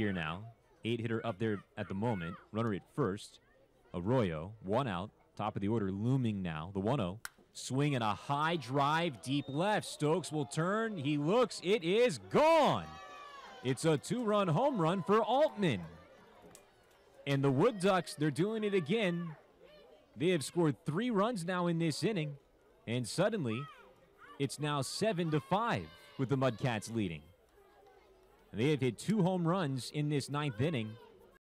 Here now. Eight hitter up there at the moment. Runner at first. Arroyo, one out. Top of the order looming now. The 1 0. Swing and a high drive deep left. Stokes will turn. He looks. It is gone. It's a two run home run for Altman. And the Wood Ducks, they're doing it again. They have scored three runs now in this inning. And suddenly, it's now 7 to 5 with the Mudcats leading. They have hit two home runs in this ninth inning.